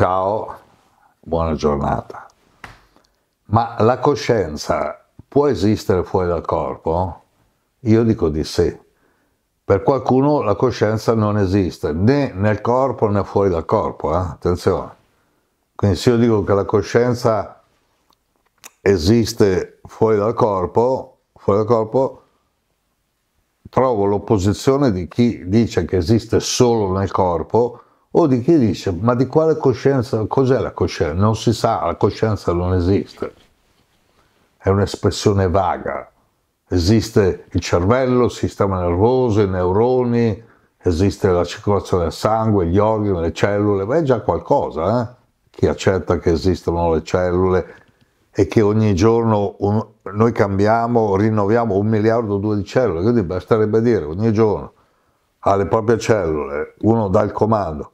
ciao, buona giornata. Ma la coscienza può esistere fuori dal corpo? Io dico di sì. Per qualcuno la coscienza non esiste né nel corpo né fuori dal corpo, eh? attenzione. Quindi se io dico che la coscienza esiste fuori dal corpo, fuori dal corpo trovo l'opposizione di chi dice che esiste solo nel corpo o di chi dice ma di quale coscienza, cos'è la coscienza? Non si sa, la coscienza non esiste, è un'espressione vaga, esiste il cervello, il sistema nervoso, i neuroni, esiste la circolazione del sangue, gli organi, le cellule, ma è già qualcosa, eh? chi accetta che esistono le cellule e che ogni giorno un, noi cambiamo, rinnoviamo un miliardo o due di cellule, quindi basterebbe dire ogni giorno alle proprie cellule, uno dà il comando,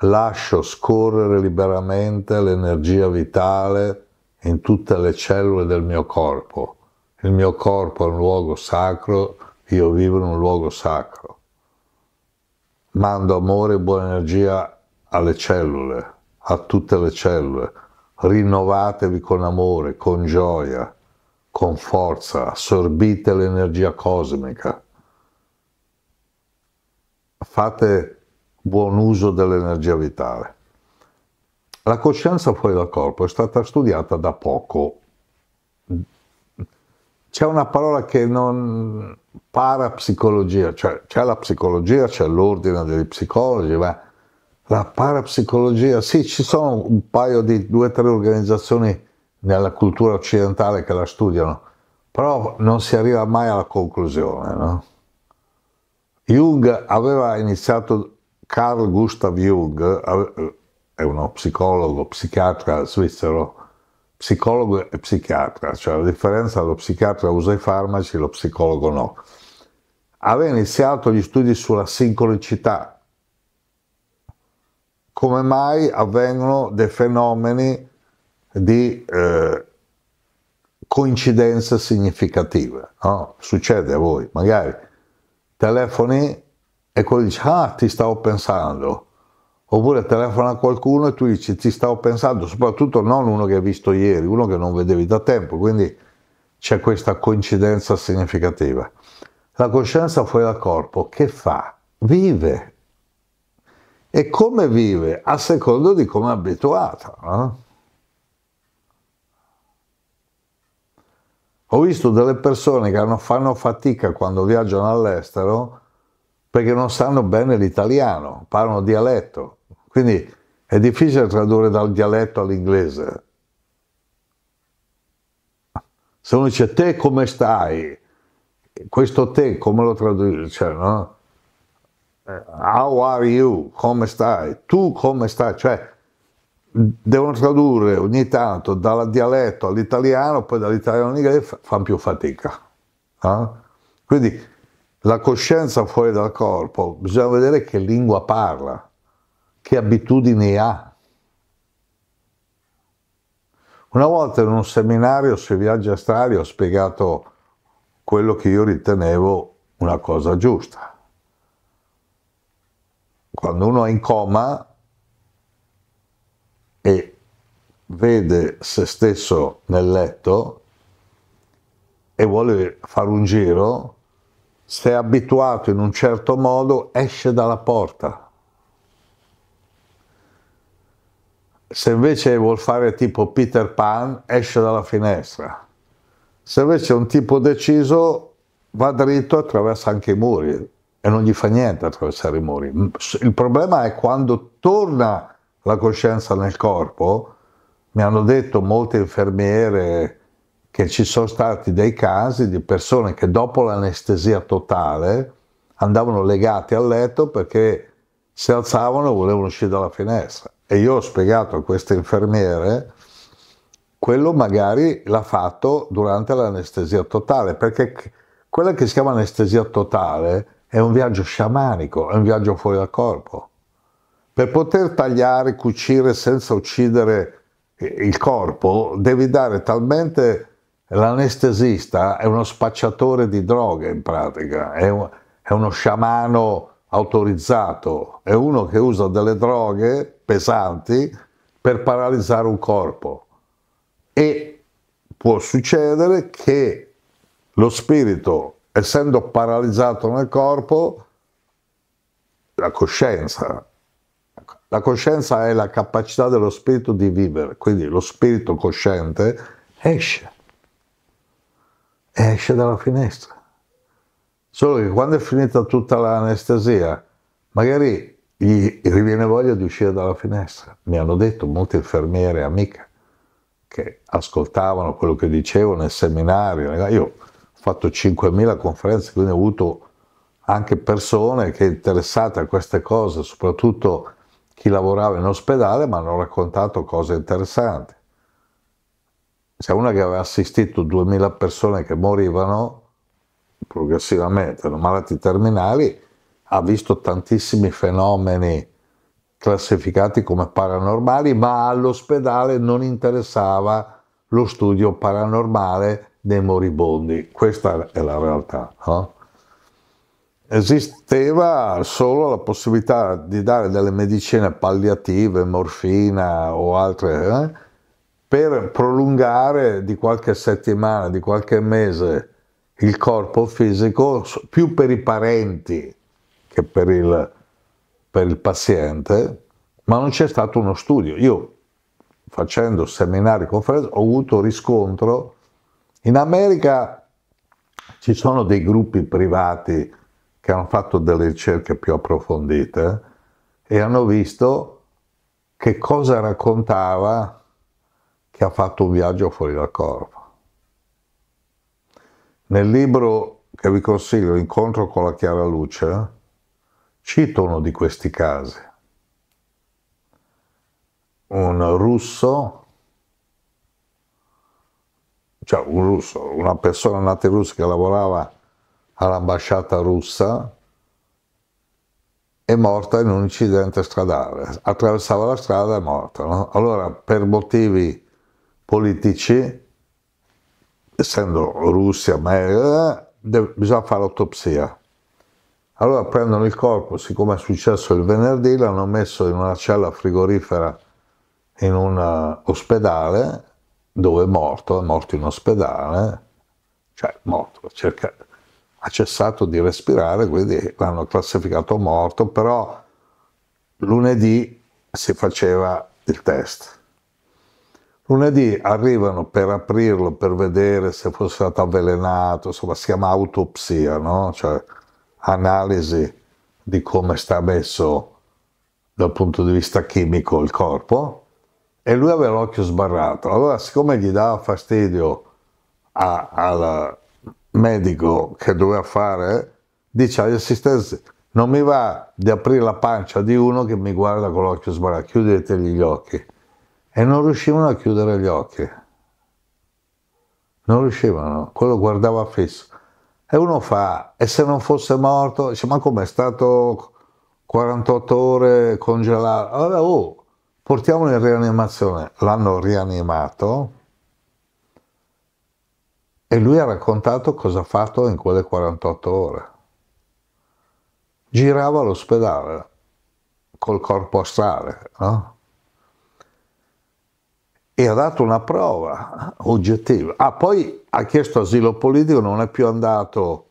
lascio scorrere liberamente l'energia vitale in tutte le cellule del mio corpo. Il mio corpo è un luogo sacro, io vivo in un luogo sacro. Mando amore e buona energia alle cellule, a tutte le cellule. Rinnovatevi con amore, con gioia, con forza, assorbite l'energia cosmica. Fate buon uso dell'energia vitale. La coscienza fuori dal corpo è stata studiata da poco. C'è una parola che non parapsicologia, cioè c'è la psicologia, c'è l'ordine degli psicologi, ma la parapsicologia, sì, ci sono un paio di due o tre organizzazioni nella cultura occidentale che la studiano, però non si arriva mai alla conclusione. No? Jung aveva iniziato Carl Gustav Jung eh, eh, è uno psicologo, psichiatra svizzero, psicologo e psichiatra, cioè la differenza lo psichiatra usa i farmaci, lo psicologo no. Aveva iniziato gli studi sulla sincronicità, come mai avvengono dei fenomeni di eh, coincidenze significative. No? Succede a voi, magari telefoni e quello dice ah ti stavo pensando oppure telefona a qualcuno e tu dici ti stavo pensando soprattutto non uno che hai visto ieri uno che non vedevi da tempo quindi c'è questa coincidenza significativa la coscienza fuori dal corpo che fa? vive e come vive a secondo di come è abituata no? ho visto delle persone che fanno fatica quando viaggiano all'estero perché non sanno bene l'italiano, parlano dialetto, quindi è difficile tradurre dal dialetto all'inglese. Se uno dice te come stai, questo te come lo traduce? Cioè, no? Eh, How are you? Come stai? Tu come stai? Cioè, devono tradurre ogni tanto dal dialetto all'italiano, poi dall'italiano all'inglese, fanno più fatica. No? Quindi la coscienza fuori dal corpo, bisogna vedere che lingua parla, che abitudini ha. Una volta in un seminario sui viaggi astrali ho spiegato quello che io ritenevo una cosa giusta. Quando uno è in coma e vede se stesso nel letto e vuole fare un giro, se è abituato in un certo modo, esce dalla porta. Se invece vuol fare tipo Peter Pan, esce dalla finestra. Se invece è un tipo deciso, va dritto e attraversa anche i muri e non gli fa niente attraversare i muri. Mm, il problema è quando torna la coscienza nel corpo, mi hanno detto molte infermiere, che ci sono stati dei casi di persone che dopo l'anestesia totale andavano legati al letto perché si alzavano e volevano uscire dalla finestra. E io ho spiegato a queste infermiere, quello magari l'ha fatto durante l'anestesia totale, perché quella che si chiama anestesia totale è un viaggio sciamanico, è un viaggio fuori dal corpo. Per poter tagliare, cucire senza uccidere il corpo, devi dare talmente L'anestesista è uno spacciatore di droghe in pratica, è, un, è uno sciamano autorizzato, è uno che usa delle droghe pesanti per paralizzare un corpo e può succedere che lo spirito, essendo paralizzato nel corpo, la coscienza, la coscienza è la capacità dello spirito di vivere, quindi lo spirito cosciente esce e esce dalla finestra. Solo che quando è finita tutta l'anestesia, magari gli riviene voglia di uscire dalla finestra. Mi hanno detto molte infermiere amiche che ascoltavano quello che dicevo nel seminario. Io ho fatto 5.000 conferenze, quindi ho avuto anche persone che interessate a queste cose, soprattutto chi lavorava in ospedale, mi hanno raccontato cose interessanti cioè una che aveva assistito 2000 persone che morivano progressivamente da malati terminali, ha visto tantissimi fenomeni classificati come paranormali, ma all'ospedale non interessava lo studio paranormale dei moribondi. Questa è la realtà. No? Esisteva solo la possibilità di dare delle medicine palliative, morfina o altre. Eh? per prolungare di qualche settimana, di qualche mese il corpo fisico, più per i parenti che per il, per il paziente, ma non c'è stato uno studio. Io facendo seminari, conferenze, ho avuto riscontro. In America ci sono dei gruppi privati che hanno fatto delle ricerche più approfondite e hanno visto che cosa raccontava che ha fatto un viaggio fuori dal corpo. Nel libro che vi consiglio, Incontro con la chiara luce, cito uno di questi casi. Un russo, cioè un russo, una persona nata in Russia che lavorava all'ambasciata russa, è morta in un incidente stradale, attraversava la strada e è morta. No? Allora, per motivi politici, essendo Russia, ma era, eh, bisogna fare l'autopsia. Allora prendono il corpo, siccome è successo il venerdì, l'hanno messo in una cella frigorifera in un eh, ospedale dove è morto, è morto in ospedale, cioè morto, cerca, ha cessato di respirare, quindi l'hanno classificato morto, però lunedì si faceva il test. Lunedì arrivano per aprirlo, per vedere se fosse stato avvelenato, insomma si chiama autopsia, no? cioè analisi di come sta messo dal punto di vista chimico il corpo e lui aveva l'occhio sbarrato. Allora siccome gli dava fastidio a, al medico che doveva fare, dice agli assistenti non mi va di aprire la pancia di uno che mi guarda con l'occhio sbarrato, chiudetegli gli occhi e non riuscivano a chiudere gli occhi. Non riuscivano, quello guardava fisso. E uno fa, e se non fosse morto, dice, ma com'è stato 48 ore congelato? Allora, oh, portiamolo in rianimazione. L'hanno rianimato e lui ha raccontato cosa ha fatto in quelle 48 ore. Girava all'ospedale col corpo astrale, no? e ha dato una prova oggettiva. Ah, poi ha chiesto asilo politico, non è più andato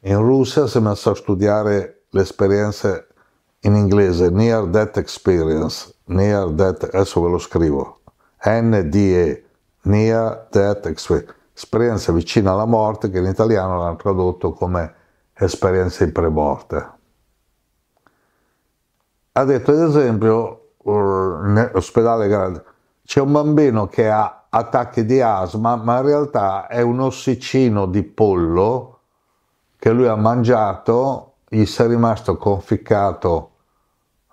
in Russia, si è messo a studiare le esperienze in inglese, Near Death Experience, Near Death, adesso ve lo scrivo, NDE, Near Death Experience, esperienza vicina alla morte che in italiano l'hanno tradotto come esperienze premorte. Ha detto ad esempio, l'ospedale grande, c'è un bambino che ha attacchi di asma, ma in realtà è un ossicino di pollo che lui ha mangiato, gli è rimasto conficcato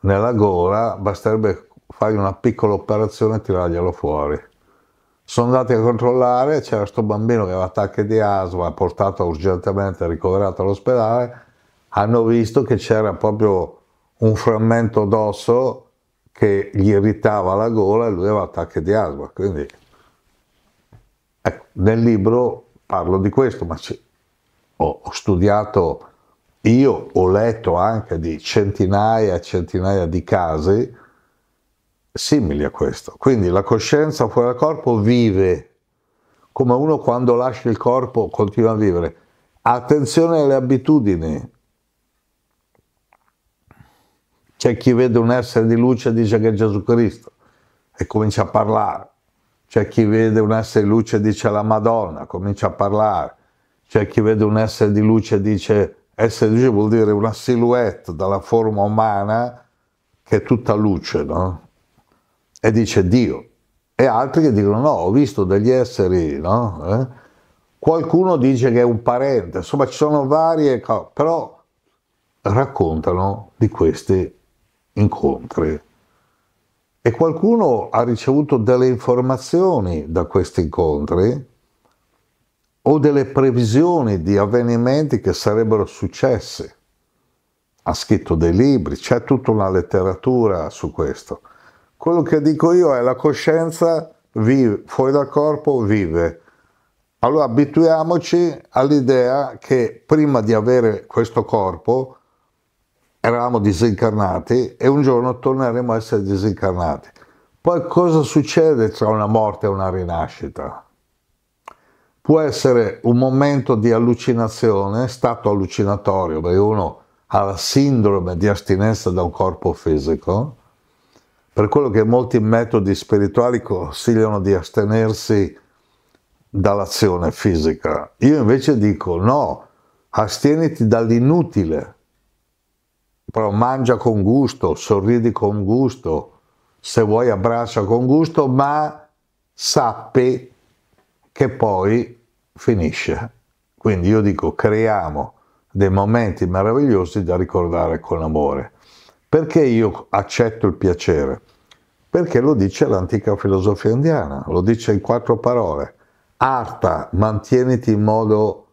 nella gola, basterebbe fare una piccola operazione e tirarglielo fuori. Sono andati a controllare, c'era questo bambino che aveva attacchi di asma, portato urgentemente, ricoverato all'ospedale, hanno visto che c'era proprio un frammento d'osso che gli irritava la gola e lui aveva attacchi di asma. Quindi, ecco, nel libro parlo di questo, ma ho, ho studiato io, ho letto anche di centinaia e centinaia di casi simili a questo. Quindi la coscienza fuori dal corpo vive, come uno quando lascia il corpo continua a vivere. Attenzione alle abitudini, c'è chi vede un essere di luce e dice che è Gesù Cristo e comincia a parlare. C'è chi vede un essere di luce e dice la Madonna, comincia a parlare. C'è chi vede un essere di luce e dice essere di luce vuol dire una silhouette dalla forma umana che è tutta luce, no? E dice Dio. E altri che dicono no, ho visto degli esseri, no? Eh? Qualcuno dice che è un parente, insomma ci sono varie cose, però raccontano di questi incontri. E qualcuno ha ricevuto delle informazioni da questi incontri o delle previsioni di avvenimenti che sarebbero successi. Ha scritto dei libri, c'è tutta una letteratura su questo. Quello che dico io è la coscienza vive, fuori dal corpo vive. Allora abituiamoci all'idea che prima di avere questo corpo eravamo disincarnati e un giorno torneremo a essere disincarnati. Poi cosa succede tra una morte e una rinascita? Può essere un momento di allucinazione, stato allucinatorio, perché uno ha la sindrome di astinenza da un corpo fisico, per quello che molti metodi spirituali consigliano di astenersi dall'azione fisica. Io invece dico no, astieniti dall'inutile, però mangia con gusto, sorridi con gusto, se vuoi abbraccia con gusto, ma sappi che poi finisce. Quindi io dico creiamo dei momenti meravigliosi da ricordare con amore. Perché io accetto il piacere? Perché lo dice l'antica filosofia indiana, lo dice in quattro parole. Arta, mantieniti in modo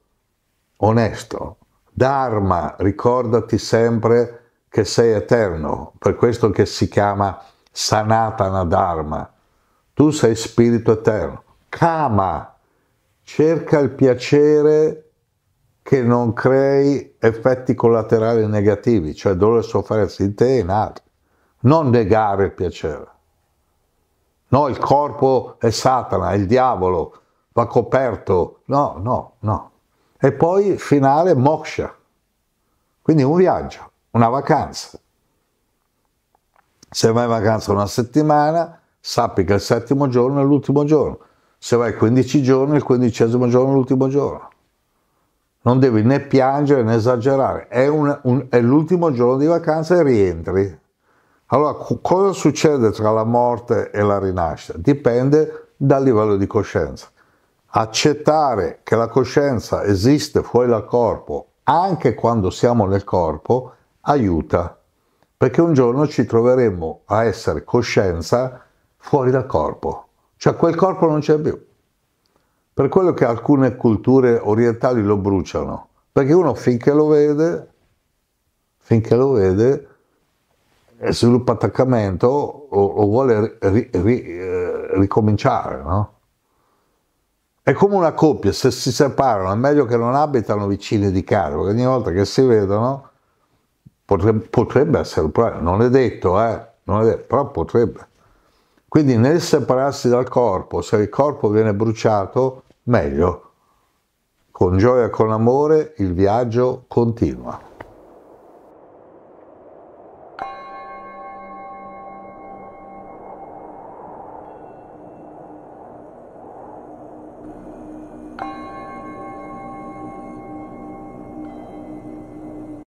onesto. Dharma, ricordati sempre che sei eterno, per questo che si chiama Sanatana Dharma. Tu sei spirito eterno. Kama, cerca il piacere che non crei effetti collaterali negativi, cioè dolore e sofferenza in te e in altri. Non negare il piacere. No, il corpo è Satana, è il diavolo, va coperto. No, no, no. E poi finale moksha. Quindi un viaggio una vacanza. Se vai in vacanza una settimana, sappi che il settimo giorno è l'ultimo giorno. Se vai 15 giorni, il quindicesimo giorno è l'ultimo giorno. Non devi né piangere né esagerare. È, un, un, è l'ultimo giorno di vacanza e rientri. Allora, cosa succede tra la morte e la rinascita? Dipende dal livello di coscienza. Accettare che la coscienza esiste fuori dal corpo, anche quando siamo nel corpo, aiuta, perché un giorno ci troveremo a essere coscienza fuori dal corpo, cioè quel corpo non c'è più. Per quello che alcune culture orientali lo bruciano, perché uno finché lo vede, finché lo vede, eh, sviluppa attaccamento o, o vuole ri, ri, eh, ricominciare, no? È come una coppia, se si separano è meglio che non abitano vicini di casa, perché ogni volta che si vedono potrebbe, potrebbe essere probabile, non è detto, eh? non è detto, però potrebbe. Quindi nel separarsi dal corpo, se il corpo viene bruciato, meglio. Con gioia e con amore il viaggio continua.